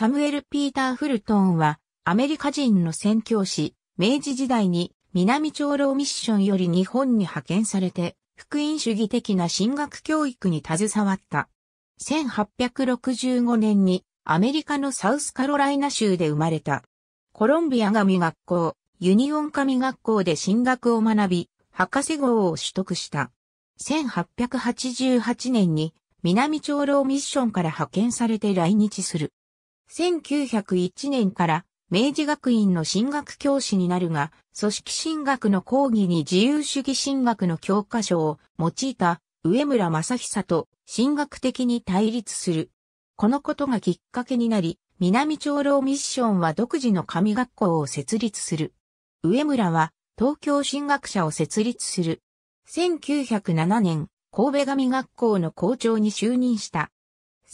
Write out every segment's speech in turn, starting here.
サムエル・ピーター・フルトンは、アメリカ人の宣教師、明治時代に南長老ミッションより日本に派遣されて、福音主義的な進学教育に携わった。1865年にアメリカのサウスカロライナ州で生まれた。コロンビア神学校、ユニオン神学校で進学を学び、博士号を取得した。1888年に南長老ミッションから派遣されて来日する。1901年から明治学院の進学教師になるが、組織進学の講義に自由主義進学の教科書を用いた上村正久と進学的に対立する。このことがきっかけになり、南長老ミッションは独自の神学校を設立する。上村は東京進学者を設立する。1907年、神戸神学校の校長に就任した。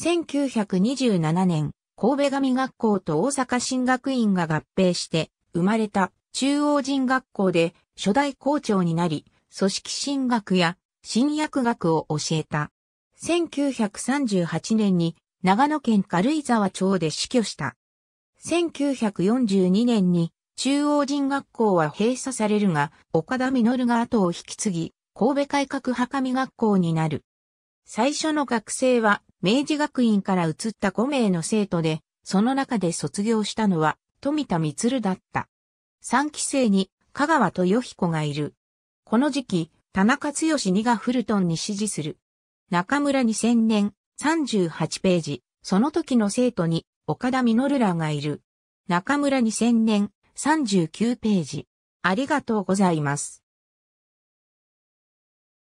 1927年、神戸神学校と大阪神学院が合併して生まれた中央人学校で初代校長になり、組織神学や新薬学を教えた。1938年に長野県軽井沢町で死去した。1942年に中央人学校は閉鎖されるが、岡田実が後を引き継ぎ、神戸改革派神学校になる。最初の学生は明治学院から移った5名の生徒で、その中で卒業したのは、富田光だった。3期生に、香川豊彦がいる。この時期、田中剛2がフルトンに指示する。中村2000年、38ページ、その時の生徒に、岡田実らがいる。中村2000年、39ページ。ありがとうございます。